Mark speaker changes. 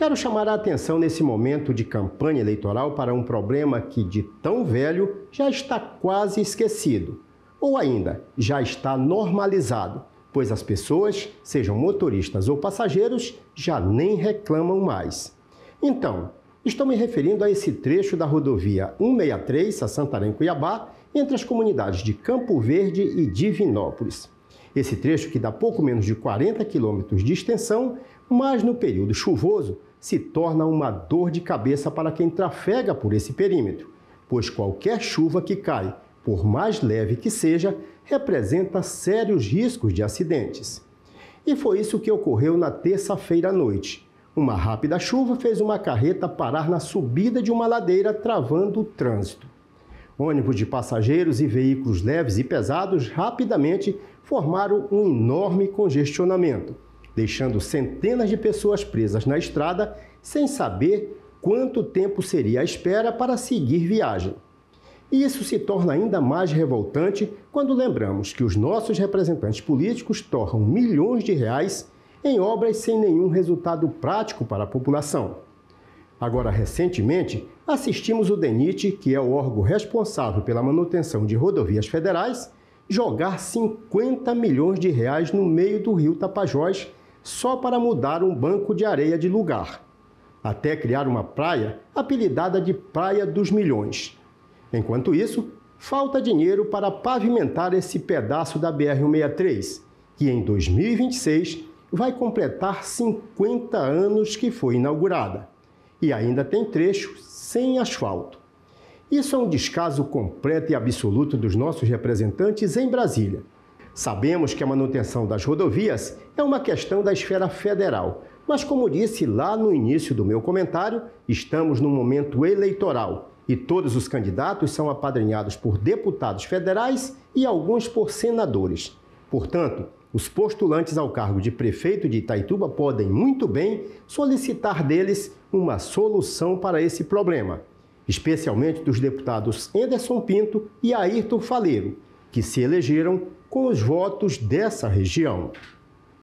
Speaker 1: Quero chamar a atenção nesse momento de campanha eleitoral para um problema que, de tão velho, já está quase esquecido. Ou ainda, já está normalizado, pois as pessoas, sejam motoristas ou passageiros, já nem reclamam mais. Então, estou me referindo a esse trecho da rodovia 163, a Santarém-Cuiabá, entre as comunidades de Campo Verde e Divinópolis. Esse trecho, que dá pouco menos de 40 quilômetros de extensão, mas no período chuvoso se torna uma dor de cabeça para quem trafega por esse perímetro, pois qualquer chuva que cai, por mais leve que seja, representa sérios riscos de acidentes. E foi isso que ocorreu na terça-feira à noite. Uma rápida chuva fez uma carreta parar na subida de uma ladeira, travando o trânsito. Ônibus de passageiros e veículos leves e pesados rapidamente formaram um enorme congestionamento deixando centenas de pessoas presas na estrada sem saber quanto tempo seria a espera para seguir viagem. E isso se torna ainda mais revoltante quando lembramos que os nossos representantes políticos torram milhões de reais em obras sem nenhum resultado prático para a população. Agora, recentemente, assistimos o DENIT, que é o órgão responsável pela manutenção de rodovias federais, jogar 50 milhões de reais no meio do rio Tapajós só para mudar um banco de areia de lugar, até criar uma praia apelidada de Praia dos Milhões. Enquanto isso, falta dinheiro para pavimentar esse pedaço da BR-163, que em 2026 vai completar 50 anos que foi inaugurada e ainda tem trechos sem asfalto. Isso é um descaso completo e absoluto dos nossos representantes em Brasília. Sabemos que a manutenção das rodovias é uma questão da esfera federal, mas, como disse lá no início do meu comentário, estamos num momento eleitoral e todos os candidatos são apadrinhados por deputados federais e alguns por senadores. Portanto, os postulantes ao cargo de prefeito de Itaituba podem muito bem solicitar deles uma solução para esse problema, especialmente dos deputados Anderson Pinto e Ayrton Faleiro, que se elegeram com os votos dessa região.